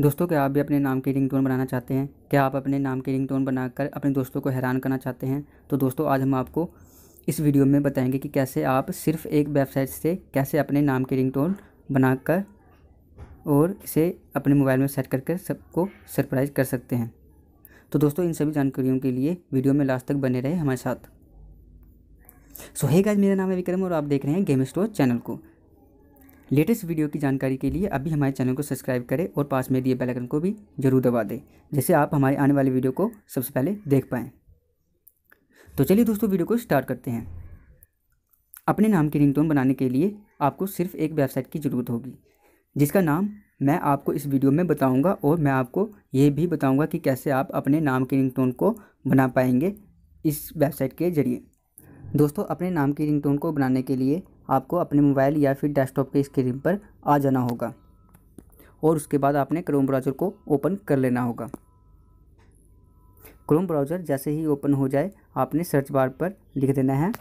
दोस्तों क्या आप भी अपने नाम की रिंगटोन बनाना चाहते हैं क्या आप अपने नाम की रिंगटोन बनाकर अपने दोस्तों को हैरान करना चाहते हैं तो दोस्तों आज हम आपको इस वीडियो में बताएंगे कि कैसे आप सिर्फ एक वेबसाइट से कैसे अपने नाम की रिंगटोन बनाकर और इसे अपने मोबाइल में सेट करके सबको सरप्राइज़ कर सकते हैं तो दोस्तों इन सभी जानकारियों के लिए वीडियो में लास्ट तक बने रहे हमारे साथ सो है गाइज मेरा नाम है विक्रम और आप देख रहे हैं गेम स्टोर चैनल को लेटेस्ट वीडियो की जानकारी के लिए अभी हमारे चैनल को सब्सक्राइब करें और पास में दिए बेल आइकन को भी जरूर दबा दें जैसे आप हमारे आने वाली वीडियो को सबसे पहले देख पाएँ तो चलिए दोस्तों वीडियो को स्टार्ट करते हैं अपने नाम की रिंगटोन बनाने के लिए आपको सिर्फ एक वेबसाइट की ज़रूरत होगी जिसका नाम मैं आपको इस वीडियो में बताऊंगा और मैं आपको ये भी बताऊंगा कि कैसे आप अपने नाम के रिंगटोन को बना पाएंगे इस वेबसाइट के ज़रिए दोस्तों अपने नाम की रिंगटोन को बनाने के लिए आपको अपने मोबाइल या फिर डेस्कटॉप के स्क्रीन पर आ जाना होगा और उसके बाद आपने क्रोम ब्राउज़र को ओपन कर लेना होगा क्रोम ब्राउज़र जैसे ही ओपन हो जाए आपने सर्च बार पर लिख देना है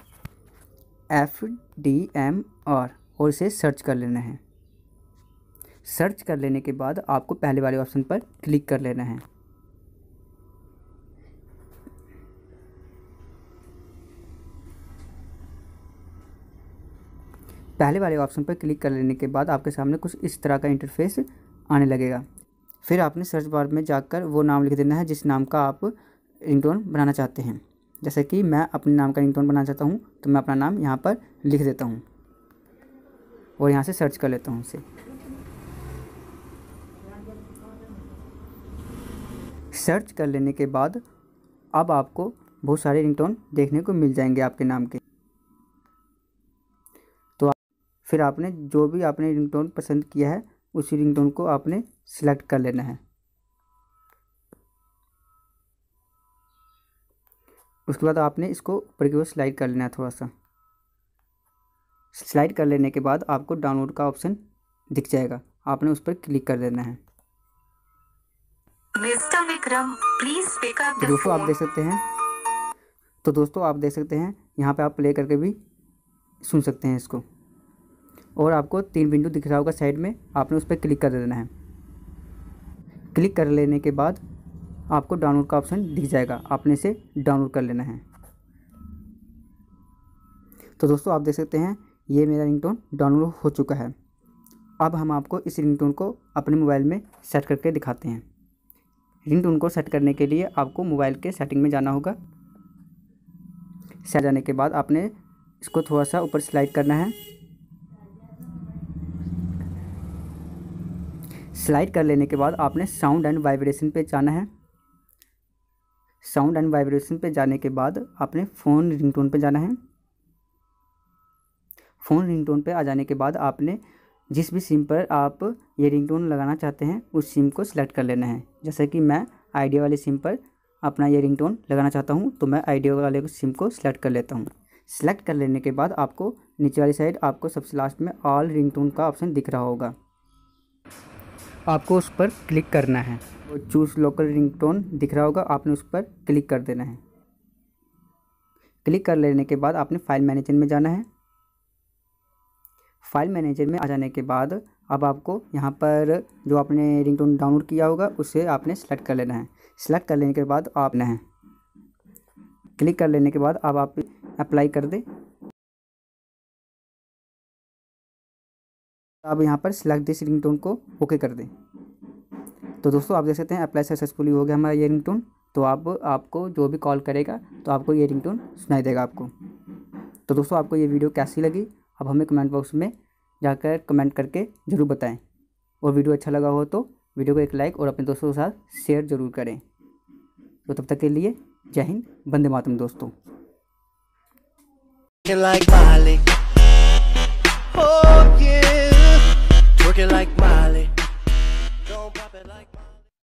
एफ डी एम आर और इसे सर्च कर लेना है सर्च कर लेने के बाद आपको पहले वाले ऑप्शन पर क्लिक कर लेना है पहले वाले ऑप्शन पर क्लिक कर लेने के बाद आपके सामने कुछ इस तरह का इंटरफेस आने लगेगा फिर आपने सर्च बार में जाकर वो नाम लिख देना है जिस नाम का आप रिंगटोन बनाना चाहते हैं जैसे कि मैं अपने नाम का रिंगटोन बनाना चाहता हूँ तो मैं अपना नाम यहाँ पर लिख देता हूँ और यहाँ से सर्च कर लेता हूँ उसे सर्च कर लेने के बाद अब आपको बहुत सारे रिंगटोन देखने को मिल जाएंगे आपके नाम के फिर आपने जो भी आपने रिंगटोन पसंद किया है उसी रिंगटोन को आपने सिलेक्ट कर लेना है उसके बाद आपने इसको ऊपर की ओर स्लाइड कर लेना है थोड़ा सा स्लाइड कर लेने के बाद आपको डाउनलोड का ऑप्शन दिख जाएगा आपने उस पर क्लिक कर देना है तो दोस्तों आप देख सकते हैं तो दोस्तों आप देख सकते हैं यहाँ पे आप प्ले करके भी सुन सकते हैं इसको और आपको तीन विंडो दिख रहा होगा साइड में आपने उस पर क्लिक कर देना है क्लिक कर लेने के बाद आपको डाउनलोड का ऑप्शन दिख जाएगा आपने इसे डाउनलोड कर लेना है तो दोस्तों आप देख सकते हैं ये मेरा रिंगटोन डाउनलोड हो चुका है अब हम आपको इस रिंगटोन को अपने मोबाइल में सेट करके दिखाते हैं रिंगटोन को सेट करने के लिए आपको मोबाइल के सेटिंग में जाना होगा सेट जाने के बाद आपने इसको थोड़ा सा ऊपर स्लाइड करना है स्लाइड कर लेने के बाद आपने साउंड एंड वाइब्रेशन पे जाना है साउंड एंड वाइब्रेशन पे जाने के बाद आपने फ़ोन रिंगटोन पे जाना है फ़ोन रिंगटोन पे आ जाने के बाद आपने जिस भी सिम पर आप ये रिंगटोन लगाना चाहते हैं उस सिम को सिलेक्ट कर लेना है जैसे कि मैं आइडिया वाले सिम पर अपना ये रिंगटोन लगाना चाहता हूँ तो मैं आइडिया वाले सिम को सिलेक्ट कर लेता हूँ सिलेक्ट कर लेने के बाद आपको नीचे वाली साइड आपको सबसे लास्ट में ऑल रिंगटोन का ऑप्शन दिख रहा होगा आपको उस पर क्लिक करना है चूज़ लोकल रिंगटोन दिख रहा होगा आपने उस पर क्लिक कर देना है क्लिक कर लेने के बाद आपने फाइल मैनेजर में जाना है फाइल मैनेजर में आ जाने के बाद अब आपको यहाँ पर जो आपने रिंगटोन डाउनलोड किया होगा उसे आपने सेलेक्ट कर लेना है सेलेक्ट कर लेने के बाद आपने क्लिक कर लेने के बाद अब आप अप्लाई कर दें आप यहाँ पर सिलेक्ट दिस रिंग टोन को ओके कर दें तो दोस्तों आप देख सकते हैं अप्लाई सक्सेसफुली हो गया हमारा ये रिंग टोन तो आप आपको जो भी कॉल करेगा तो आपको ये रिंग टोन सुनाई देगा आपको तो दोस्तों आपको ये वीडियो कैसी लगी आप हमें कमेंट बॉक्स में जाकर कमेंट करके ज़रूर बताएं और वीडियो अच्छा लगा हो तो वीडियो को एक लाइक और अपने दोस्तों के साथ शेयर ज़रूर करें तो तब तक के लिए जय हिंद बंदे मातम दोस्तों Don't pop it like Molly.